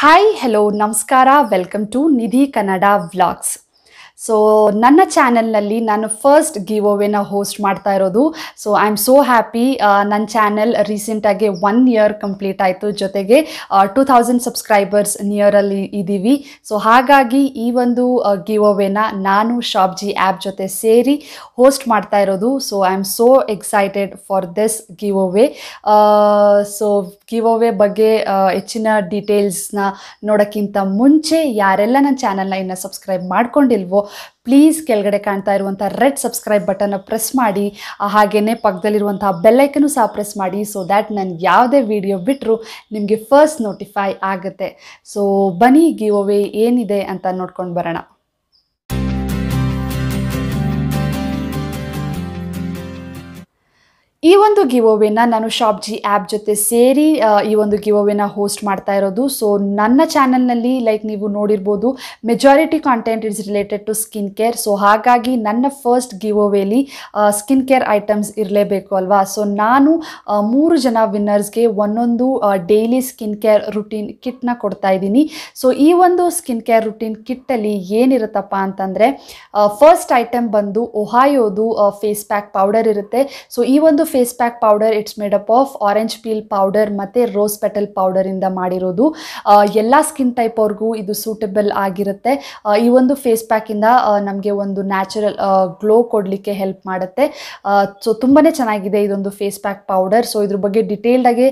hi hello ನಮಸ್ಕಾರ welcome to Nidhi Kannada vlogs so ನನ್ನ ಚಾನೆಲ್ನಲ್ಲಿ ನಾನು ಫಸ್ಟ್ ಗಿವ್ ಅವೇನ ಹೋಸ್ಟ್ ಮಾಡ್ತಾ ಇರೋದು so I am so happy ನನ್ನ ಚಾನೆಲ್ ರೀಸೆಂಟಾಗಿ ಒನ್ ಇಯರ್ ಕಂಪ್ಲೀಟ್ ಆಯಿತು ಜೊತೆಗೆ ಟೂ ಥೌಸಂಡ್ ಸಬ್ಸ್ಕ್ರೈಬರ್ಸ್ ನಿಯರಲ್ಲಿ ಇದ್ದೀವಿ ಸೊ ಹಾಗಾಗಿ ಈ ಒಂದು ಗಿವ್ ಓವೇನ ನಾನು ಶಾಪ್ಜಿ ಜಿ ಆ್ಯಪ್ ಜೊತೆ ಸೇರಿ ಹೋಸ್ಟ್ ಮಾಡ್ತಾ ಇರೋದು so I am so excited for this giveaway so giveaway ಬಗ್ಗೆ ಹೆಚ್ಚಿನ ಡೀಟೇಲ್ಸ್ನ ನೋಡೋಕ್ಕಿಂತ ಮುಂಚೆ ಯಾರೆಲ್ಲ ನನ್ನ ಚಾನೆಲ್ನ ಇನ್ನು ಸಬ್ಸ್ಕ್ರೈಬ್ ಮಾಡ್ಕೊಂಡಿಲ್ವೋ ಪ್ಲೀಸ್ ಕೆಳಗಡೆ ಕಾಣ್ತಾ ಇರುವಂಥ ರೆಡ್ ಸಬ್ಸ್ಕ್ರೈಬ್ ಬಟನ್ನ ಪ್ರೆಸ್ ಮಾಡಿ ಹಾಗೆಯೇ ಪಕ್ಕದಲ್ಲಿರುವಂತಹ ಬೆಲ್ಲೈಕನ್ನು ಸಹ ಪ್ರೆಸ್ ಮಾಡಿ ಸೊ ದ್ಯಾಟ್ ನಾನು ಯಾವುದೇ ವಿಡಿಯೋ ಬಿಟ್ಟರೂ ನಿಮಗೆ ಫಸ್ಟ್ ನೋಟಿಫೈ ಆಗುತ್ತೆ ಸೊ ಬನ್ನಿ ಗಿವ್ ಅವೇ ಏನಿದೆ ಅಂತ ನೋಡ್ಕೊಂಡು ಬರೋಣ ಈ ಒಂದು ಗಿವೋವೇನ ನಾನು ಶಾಪ್ ಜಿ ಆ್ಯಪ್ ಜೊತೆ ಸೇರಿ ಈ ಒಂದು ಗಿವೋವೇನ ಹೋಸ್ಟ್ ಮಾಡ್ತಾ ಇರೋದು ಸೊ ನನ್ನ ಚಾನಲ್ನಲ್ಲಿ ಲೈಕ್ ನೀವು ನೋಡಿರ್ಬೋದು majority content is related to skin care so ಹಾಗಾಗಿ ನನ್ನ ಫಸ್ಟ್ ಗಿವೋವೇಲಿ ಸ್ಕಿನ್ ಕೇರ್ ಐಟಮ್ಸ್ ಇರಲೇಬೇಕು ಅಲ್ವಾ ಸೊ ನಾನು ಮೂರು ಜನ ವಿನ್ನರ್ಸ್ಗೆ ಒಂದೊಂದು ಡೈಲಿ ಸ್ಕಿನ್ ಕೇರ್ ರುಟೀನ್ ಕಿಟ್ನ ಕೊಡ್ತಾ ಇದ್ದೀನಿ ಸೊ ಈ ಒಂದು ಸ್ಕಿನ್ ಕೇರ್ ರುಟೀನ್ ಕಿಟ್ಟಲ್ಲಿ ಏನಿರುತ್ತಪ್ಪ ಅಂತಂದರೆ ಫಸ್ಟ್ ಐಟಮ್ ಬಂದು ಒಹಾಯೋದು ಫೇಸ್ ಪ್ಯಾಕ್ ಪೌಡರ್ ಇರುತ್ತೆ ಸೊ ಈ ಒಂದು face pack powder it's made up of orange peel powder ಮತ್ತು ರೋಸ್ ಪೆಟಲ್ ಪೌಡರಿಂದ ಮಾಡಿರೋದು ಎಲ್ಲ ಸ್ಕಿನ್ ಟೈಪ್ ಅವ್ರಿಗೂ ಇದು ಸೂಟಬಲ್ ಆಗಿರುತ್ತೆ ಈ ಒಂದು ಫೇಸ್ ಪ್ಯಾಕಿಂದ ನಮಗೆ ಒಂದು ನ್ಯಾಚುರಲ್ ಗ್ಲೋ ಕೊಡಲಿಕ್ಕೆ ಹೆಲ್ಪ್ ಮಾಡುತ್ತೆ ಸೊ ತುಂಬಾ ಚೆನ್ನಾಗಿದೆ ಇದೊಂದು ಫೇಸ್ ಪ್ಯಾಕ್ ಪೌಡರ್ ಸೊ ಇದ್ರ ಬಗ್ಗೆ ಡಿಟೇಲ್ಡಾಗಿ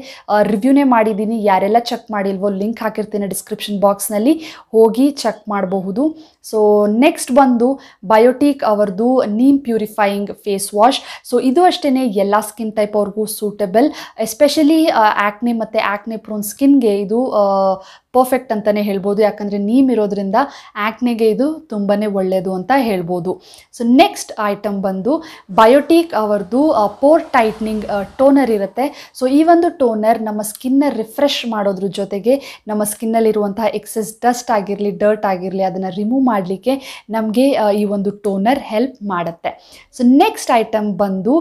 ರಿವ್ಯೂನೇ ಮಾಡಿದ್ದೀನಿ ಯಾರೆಲ್ಲ ಚೆಕ್ ಮಾಡಿಲ್ವೋ ಲಿಂಕ್ ಹಾಕಿರ್ತೀನಿ ಡಿಸ್ಕ್ರಿಪ್ಷನ್ ಬಾಕ್ಸ್ನಲ್ಲಿ ಹೋಗಿ ಚೆಕ್ ಮಾಡಬಹುದು ಸೊ ನೆಕ್ಸ್ಟ್ ಬಂದು ಬಯೋಟಿಕ್ ಅವರದು neem purifying face wash so ಇದು ಅಷ್ಟೇ ಎಲ್ಲ ಸ್ಕಿನ್ ಟೈಪ್ ಅವ್ರಿಗೂ ಸೂಟೆಬಲ್ ಎಸ್ಪೆಷಲಿ ಆ್ಯಕ್ನೆ ಮತ್ತು ಆ್ಯಕ್ನೆ ಪ್ರೋನ್ ಸ್ಕಿನ್ಗೆ ಇದು uh, ಪರ್ಫೆಕ್ಟ್ ಅಂತಲೇ ಹೇಳ್ಬೋದು ಯಾಕಂದರೆ ನೀಮ್ ಇರೋದ್ರಿಂದ ಆ್ಯಕ್ನೆಗೆ ಇದು ತುಂಬಾ ಒಳ್ಳೆಯದು ಅಂತ ಹೇಳ್ಬೋದು ಸೊ ನೆಕ್ಸ್ಟ್ ಐಟಮ್ ಬಂದು ಬಯೋಟಿಕ್ ಅವರದು ಪೋರ್ ಟೈಟ್ನಿಂಗ್ ಟೋನರ್ ಇರುತ್ತೆ ಸೊ ಈ ಒಂದು ಟೋನರ್ ನಮ್ಮ ಸ್ಕಿನ್ನ ರಿಫ್ರೆಶ್ ಮಾಡೋದ್ರ ಜೊತೆಗೆ ನಮ್ಮ ಸ್ಕಿನ್ನಲ್ಲಿರುವಂತಹ ಎಕ್ಸಸ್ ಡಸ್ಟ್ ಆಗಿರಲಿ ಡರ್ಟ್ ಆಗಿರಲಿ ಅದನ್ನು ರಿಮೂವ್ ಮಾಡಲಿಕ್ಕೆ ನಮಗೆ ಈ ಒಂದು ಟೋನರ್ ಹೆಲ್ಪ್ ಮಾಡುತ್ತೆ ಸೊ ನೆಕ್ಸ್ಟ್ ಐಟಮ್ ಬಂದು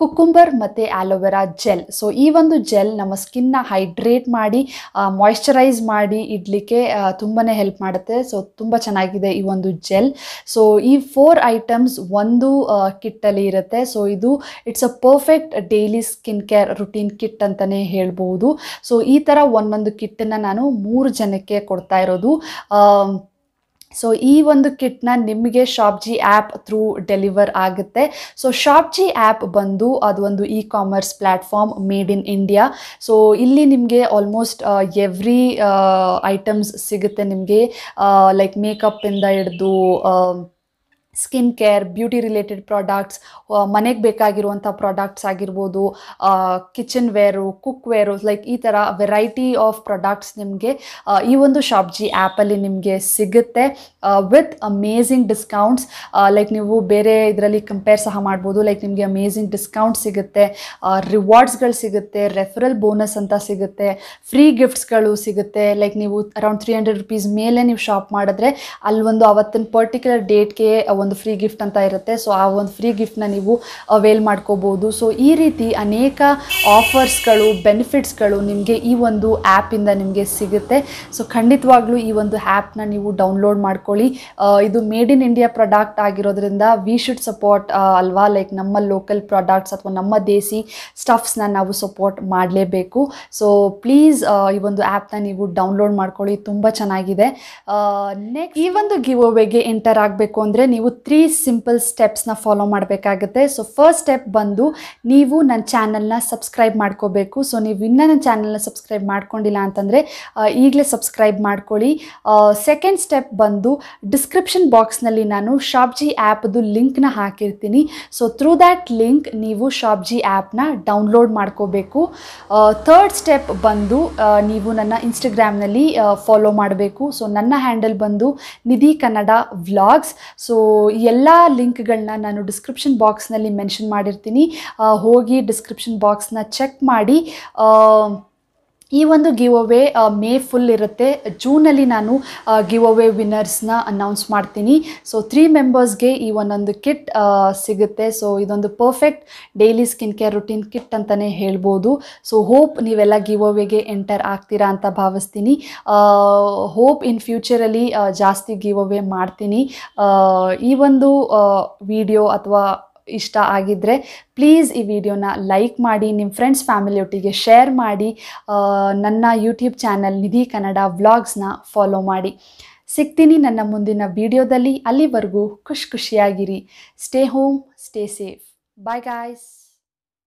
ಕುಕುಂಬರ್ ಮತ್ತು ಆಲೋವೆರಾ ಜೆಲ್ ಸೊ ಈ ಒಂದು ಜೆಲ್ ನಮ್ಮ ಸ್ಕಿನ್ನ ಹೈಡ್ರೇಟ್ ಮಾಡಿ ಮಾಯಶ್ಚರೈಸ್ ಮಾಡಿ ಮಾಡಿ ಇಡಲಿಕ್ಕೆ ತುಂಬಾ ಹೆಲ್ಪ್ ಮಾಡುತ್ತೆ ಸೊ ತುಂಬ ಚೆನ್ನಾಗಿದೆ ಈ ಒಂದು ಜೆಲ್ ಸೊ ಈ ಫೋರ್ ಐಟಮ್ಸ್ ಒಂದು ಕಿಟ್ಟಲ್ಲಿ ಇರುತ್ತೆ ಸೊ ಇದು it's a perfect daily skin care routine kit ಅಂತಲೇ ಹೇಳ್ಬೋದು ಸೊ ಈ ಥರ ಒಂದೊಂದು ಕಿಟ್ಟನ್ನು ನಾನು ಮೂರು ಜನಕ್ಕೆ ಕೊಡ್ತಾ ಇರೋದು ಸೊ ಈ ಒಂದು ಕಿಟ್ನ ನಿಮಗೆ ಶಾಪ್ಜಿ ಆ್ಯಪ್ ಥ್ರೂ ಡೆಲಿವರ್ ಆಗುತ್ತೆ ಸೊ ಶಾಪ್ಜಿ ಆ್ಯಪ್ ಬಂದು ಅದು ಒಂದು e commerce platform made in India so ಇಲ್ಲಿ ನಿಮಗೆ ಆಲ್ಮೋಸ್ಟ್ ಎವ್ರಿ ಐಟಮ್ಸ್ ಸಿಗುತ್ತೆ ನಿಮಗೆ ಲೈಕ್ uh, ಮೇಕಪ್ಪಿಂದ ಹಿಡಿದು um, skin care beauty related products ಮನೆಗೆ ಬೇಕಾಗಿರುವಂಥ ಪ್ರಾಡಕ್ಟ್ಸ್ ಆಗಿರ್ಬೋದು kitchenware cookware like ಈ ಥರ ವೆರೈಟಿ ಆಫ್ ಪ್ರಾಡಕ್ಟ್ಸ್ ನಿಮಗೆ ಈ ಒಂದು ಶಾಪ್ ಜಿ ಆ್ಯಪಲ್ಲಿ ನಿಮಗೆ ಸಿಗುತ್ತೆ ವಿತ್ ಅಮೇಝಿಂಗ್ ಡಿಸ್ಕೌಂಟ್ಸ್ ಲೈಕ್ ನೀವು ಬೇರೆ ಇದರಲ್ಲಿ ಕಂಪೇರ್ ಸಹ ಮಾಡ್ಬೋದು ಲೈಕ್ ನಿಮಗೆ ಅಮೇಝಿಂಗ್ ಡಿಸ್ಕೌಂಟ್ ಸಿಗುತ್ತೆ ರಿವಾರ್ಡ್ಸ್ಗಳು ಸಿಗುತ್ತೆ ರೆಫರಲ್ ಬೋನಸ್ ಅಂತ ಸಿಗುತ್ತೆ ಫ್ರೀ ಗಿಫ್ಟ್ಸ್ಗಳು ಸಿಗುತ್ತೆ ಲೈಕ್ ನೀವು ಅರೌಂಡ್ ತ್ರೀ ಹಂಡ್ರೆಡ್ ರುಪೀಸ್ ಮೇಲೆ ನೀವು ಶಾಪ್ ಮಾಡಿದ್ರೆ ಅಲ್ಲೊಂದು ಅವತ್ತಿನ ಪರ್ಟಿಕ್ಯುಲರ್ ಡೇಟ್ಗೆ ಒಂದು ಫ್ರೀ ಗಿಫ್ಟ್ ಅಂತ ಇರುತ್ತೆ ಸೊ ಆ ಒಂದು ಫ್ರೀ ಗಿಫ್ಟ್ನ ನೀವು ಅವೇಲ್ ಮಾಡ್ಕೋಬೋದು ಸೊ ಈ ರೀತಿ ಅನೇಕ ಆಫರ್ಸ್ಗಳು ಬೆನಿಫಿಟ್ಸ್ಗಳು ನಿಮಗೆ ಈ ಒಂದು ಆ್ಯಪಿಂದ ನಿಮಗೆ ಸಿಗುತ್ತೆ ಸೊ ಖಂಡಿತವಾಗ್ಲೂ ಈ ಒಂದು ಆ್ಯಪ್ನ ನೀವು ಡೌನ್ಲೋಡ್ ಮಾಡ್ಕೊಳ್ಳಿ ಇದು ಮೇಡ್ ಇನ್ ಇಂಡಿಯಾ ಪ್ರಾಡಕ್ಟ್ ಆಗಿರೋದ್ರಿಂದ ವಿ ಶುಡ್ ಸಪೋರ್ಟ್ ಅಲ್ವಾ ಲೈಕ್ ನಮ್ಮ ಲೋಕಲ್ ಪ್ರಾಡಕ್ಟ್ಸ್ ಅಥವಾ ನಮ್ಮ ದೇಸಿ ಸ್ಟಫ್ಸ್ನ ನಾವು ಸಪೋರ್ಟ್ ಮಾಡಲೇಬೇಕು ಸೊ ಪ್ಲೀಸ್ ಈ ಒಂದು ಆ್ಯಪ್ನ ನೀವು ಡೌನ್ಲೋಡ್ ಮಾಡ್ಕೊಳ್ಳಿ ತುಂಬ ಚೆನ್ನಾಗಿದೆ ನೆಕ್ಸ್ಟ್ ಈ ಒಂದು ಗಿವ್ ಅವೇಗೆ ಎಂಟರ್ ಆಗಬೇಕು ಅಂದರೆ ನೀವು ತ್ರೀ ಸಿಂಪಲ್ ಸ್ಟೆಪ್ಸ್ನ ಫಾಲೋ ಮಾಡಬೇಕಾಗುತ್ತೆ ಸೊ ಫಸ್ಟ್ ಸ್ಟೆಪ್ ಬಂದು ನೀವು ನನ್ನ ಚಾನಲ್ನ ಸಬ್ಸ್ಕ್ರೈಬ್ ಮಾಡ್ಕೋಬೇಕು ಸೊ ನೀವು ಇನ್ನೂ ನನ್ನ ಚಾನಲ್ನ ಸಬ್ಸ್ಕ್ರೈಬ್ ಮಾಡ್ಕೊಂಡಿಲ್ಲ ಅಂತಂದರೆ ಈಗಲೇ ಸಬ್ಸ್ಕ್ರೈಬ್ ಮಾಡ್ಕೊಳ್ಳಿ ಸೆಕೆಂಡ್ ಸ್ಟೆಪ್ ಬಂದು ಡಿಸ್ಕ್ರಿಪ್ಷನ್ ಬಾಕ್ಸ್ನಲ್ಲಿ ನಾನು ಶಾಪ್ಜಿ ಆ್ಯಪ್ದು ಲಿಂಕ್ನ ಹಾಕಿರ್ತೀನಿ ಸೊ ಥ್ರೂ ದ್ಯಾಟ್ ಲಿಂಕ್ ನೀವು ಶಾಪ್ಜಿ ಆ್ಯಪ್ನ ಡೌನ್ಲೋಡ್ ಮಾಡ್ಕೋಬೇಕು ಥರ್ಡ್ ಸ್ಟೆಪ್ ಬಂದು ನೀವು ನನ್ನ ಇನ್ಸ್ಟಾಗ್ರಾಮ್ನಲ್ಲಿ ಫಾಲೋ ಮಾಡಬೇಕು ಸೊ ನನ್ನ ಹ್ಯಾಂಡಲ್ ಬಂದು ನಿಧಿ ಕನ್ನಡ ವ್ಲಾಗ್ಸ್ ಸೊ ಎಲ್ಲ ಲಿಂಕ್ಗಳನ್ನ ನಾನು ಡಿಸ್ಕ್ರಿಪ್ಷನ್ ಬಾಕ್ಸ್ನಲ್ಲಿ ಮೆನ್ಷನ್ ಮಾಡಿರ್ತೀನಿ ಹೋಗಿ ಡಿಸ್ಕ್ರಿಪ್ಷನ್ ಬಾಕ್ಸ್ನ ಚೆಕ್ ಮಾಡಿ ಈ ಒಂದು ಗಿವ್ ಅವೇ ಮೇ ಫುಲ್ ಇರುತ್ತೆ ಜೂನಲ್ಲಿ ನಾನು ಗಿವ್ ಅವೇ ವಿನ್ನರ್ಸ್ನ ಅನೌನ್ಸ್ ಮಾಡ್ತೀನಿ ಸೊ ತ್ರೀ ಮೆಂಬರ್ಸ್ಗೆ ಈ ಒಂದೊಂದು ಕಿಟ್ ಸಿಗುತ್ತೆ ಸೊ ಇದೊಂದು perfect daily skin care routine kit ಅಂತಲೇ ಹೇಳ್ಬೋದು ಸೊ ಹೋಪ್ ನೀವೆಲ್ಲ ಗಿವ್ ಅವೇಗೆ ಎಂಟರ್ ಆಗ್ತೀರಾ ಅಂತ ಭಾವಿಸ್ತೀನಿ ಹೋಪ್ ಇನ್ ಫ್ಯೂಚರಲ್ಲಿ ಜಾಸ್ತಿ ಗಿವ್ ಅವೇ ಮಾಡ್ತೀನಿ ಈ ಒಂದು ವಿಡಿಯೋ ಅಥವಾ ಇಷ್ಟ ಆಗಿದ್ದರೆ ಪ್ಲೀಸ್ ಈ ವಿಡಿಯೋನ ಲೈಕ್ ಮಾಡಿ ನಿಮ್ಮ ಫ್ರೆಂಡ್ಸ್ ಫ್ಯಾಮಿಲಿಯೊಟ್ಟಿಗೆ ಶೇರ್ ಮಾಡಿ ನನ್ನ ಯೂಟ್ಯೂಬ್ ಚಾನಲ್ ನಿಧಿ ಕನ್ನಡ ವ್ಲಾಗ್ಸ್ನ ಫಾಲೋ ಮಾಡಿ ಸಿಗ್ತೀನಿ ನನ್ನ ಮುಂದಿನ ವಿಡಿಯೋದಲ್ಲಿ ಅಲ್ಲಿವರೆಗೂ ಖುಷಿ ಖುಷಿಯಾಗಿರಿ stay home stay safe bye guys